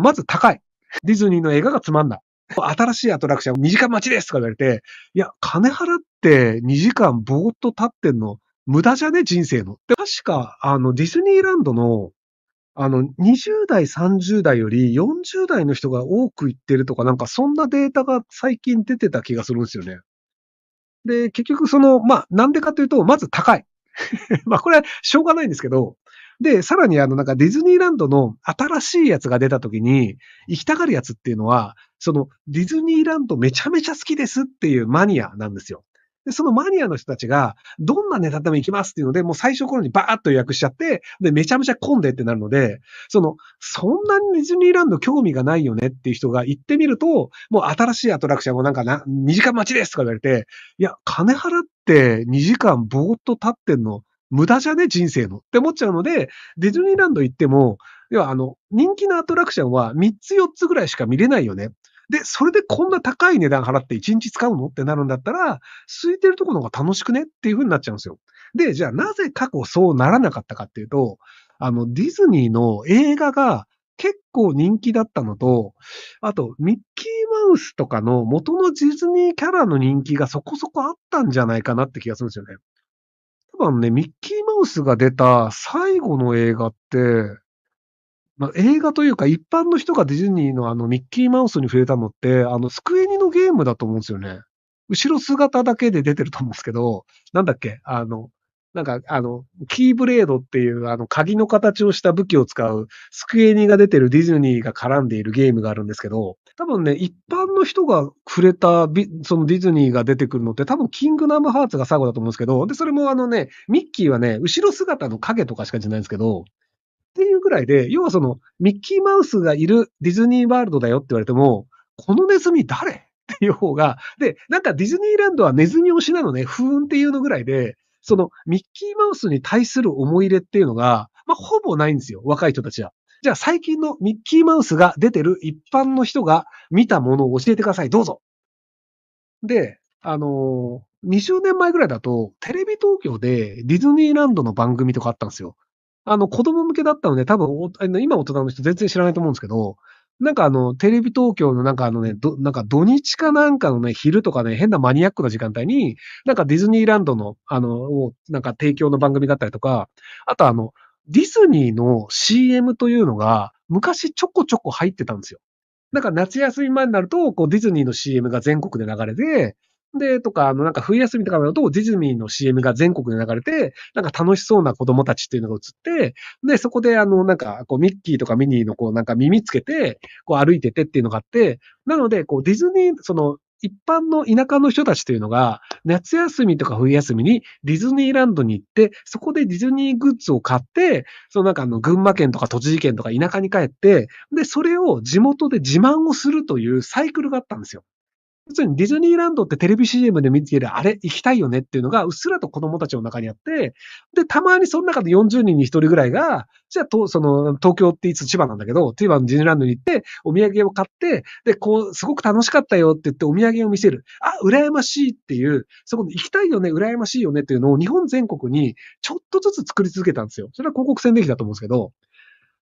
まず高い。ディズニーの映画がつまんない。新しいアトラクション2時間待ちですとか言われて、いや、金払って2時間ぼーっと立ってんの、無駄じゃね人生の。で、確か、あの、ディズニーランドの、あの、20代、30代より40代の人が多く行ってるとか、なんかそんなデータが最近出てた気がするんですよね。で、結局その、まあ、なんでかというと、まず高い。まあ、これはしょうがないんですけど、で、さらにあの、なんかディズニーランドの新しいやつが出た時に、行きたがるやつっていうのは、そのディズニーランドめちゃめちゃ好きですっていうマニアなんですよ。で、そのマニアの人たちが、どんなネタでも行きますっていうので、もう最初頃にバーッと予約しちゃって、で、めちゃめちゃ混んでってなるので、その、そんなにディズニーランド興味がないよねっていう人が行ってみると、もう新しいアトラクションもなんかな、2時間待ちですとか言われて、いや、金払って2時間ぼーっと立ってんの、無駄じゃね人生のって思っちゃうので、ディズニーランド行っても、要はあの、人気のアトラクションは3つ4つぐらいしか見れないよね。で、それでこんな高い値段払って1日使うのってなるんだったら、空いてるとこの方が楽しくねっていう風になっちゃうんですよ。で、じゃあなぜ過去そうならなかったかっていうと、あの、ディズニーの映画が結構人気だったのと、あと、ミッキーマウスとかの元のディズニーキャラの人気がそこそこあったんじゃないかなって気がするんですよね。あね、ミッキーマウスが出た最後の映画って、まあ、映画というか一般の人がディズニーのあのミッキーマウスに触れたのって、あの、スクエニのゲームだと思うんですよね。後ろ姿だけで出てると思うんですけど、なんだっけあの、なんか、あの、キーブレードっていう、あの、鍵の形をした武器を使う、スクエニが出てるディズニーが絡んでいるゲームがあるんですけど、多分ね、一般の人が触れた、そのディズニーが出てくるのって、多分、キングナムハーツが最後だと思うんですけど、で、それもあのね、ミッキーはね、後ろ姿の影とかしかじゃないんですけど、っていうぐらいで、要はその、ミッキーマウスがいるディズニーワールドだよって言われても、このネズミ誰っていう方が、で、なんかディズニーランドはネズミ推しなのね、不運っていうのぐらいで、そのミッキーマウスに対する思い入れっていうのが、まあ、ほぼないんですよ、若い人たちは。じゃあ最近のミッキーマウスが出てる一般の人が見たものを教えてください、どうぞ。で、あのー、20年前ぐらいだと、テレビ東京でディズニーランドの番組とかあったんですよ。あの、子供向けだったので、多分、今大人の人全然知らないと思うんですけど、なんかあの、テレビ東京のなんかあのね、ど、なんか土日かなんかのね、昼とかね、変なマニアックな時間帯に、なんかディズニーランドの、あの、なんか提供の番組だったりとか、あとあの、ディズニーの CM というのが、昔ちょこちょこ入ってたんですよ。なんか夏休み前になると、こうディズニーの CM が全国で流れて、で、とか、あの、なんか冬休みとかだと、ディズニーの CM が全国で流れて、なんか楽しそうな子供たちっていうのが映って、で、そこで、あの、なんか、こう、ミッキーとかミニーの、こう、なんか耳つけて、こう歩いててっていうのがあって、なので、こう、ディズニー、その、一般の田舎の人たちというのが、夏休みとか冬休みにディズニーランドに行って、そこでディズニーグッズを買って、そのなんかあの、群馬県とか栃木県とか田舎に帰って、で、それを地元で自慢をするというサイクルがあったんですよ。普通にディズニーランドってテレビ CM で見つけるあれ行きたいよねっていうのがうっすらと子供たちの中にあって、で、たまにその中で40人に1人ぐらいが、じゃあと、その、東京っていつ千葉なんだけど、千葉のディズニーランドに行って、お土産を買って、で、こう、すごく楽しかったよって言ってお土産を見せる。あ、羨ましいっていう、そこに行きたいよね、羨ましいよねっていうのを日本全国にちょっとずつ作り続けたんですよ。それは広告宣伝費だと思うんですけど。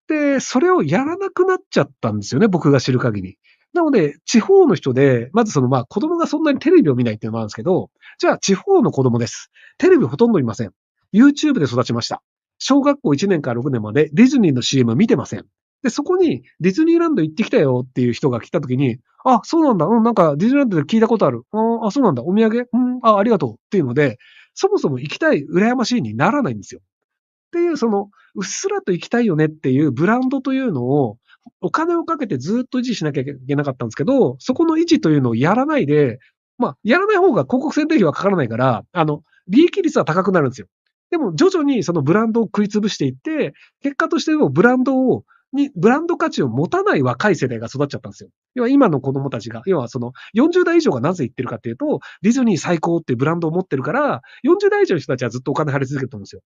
で、それをやらなくなっちゃったんですよね、僕が知る限り。なので、地方の人で、まずその、まあ、子供がそんなにテレビを見ないっていうのもあるんですけど、じゃあ、地方の子供です。テレビほとんど見ません。YouTube で育ちました。小学校1年から6年までディズニーの CM 見てません。で、そこにディズニーランド行ってきたよっていう人が来た時に、あ、そうなんだ。うん、なんかディズニーランドで聞いたことある。うん、あ、そうなんだ。お土産うん、あ、ありがとう。っていうので、そもそも行きたい、羨ましいにならないんですよ。っていう、その、うっすらと行きたいよねっていうブランドというのを、お金をかけてずっと維持しなきゃいけなかったんですけど、そこの維持というのをやらないで、まあ、やらない方が広告宣伝費はかからないから、あの、利益率は高くなるんですよ。でも、徐々にそのブランドを食い潰していって、結果としてもブランドを、に、ブランド価値を持たない若い世代が育っちゃったんですよ。要は今の子供たちが、要はその40代以上がなぜ言ってるかっていうと、ディズニー最高ってブランドを持ってるから、40代以上の人たちはずっとお金払い続けると思うんですよ。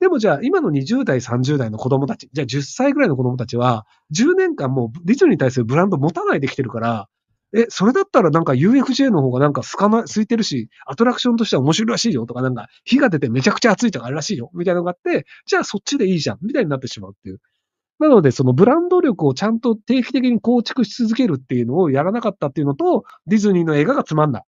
でもじゃあ、今の20代、30代の子供たち、じゃあ10歳ぐらいの子供たちは、10年間もうディズニーに対するブランド持たないできてるから、え、それだったらなんか UFJ の方がなんかすかま、空いてるし、アトラクションとしては面白いらしいよとか、なんか火が出てめちゃくちゃ暑いとかあるらしいよ、みたいなのがあって、じゃあそっちでいいじゃん、みたいになってしまうっていう。なので、そのブランド力をちゃんと定期的に構築し続けるっていうのをやらなかったっていうのと、ディズニーの映画がつまんない。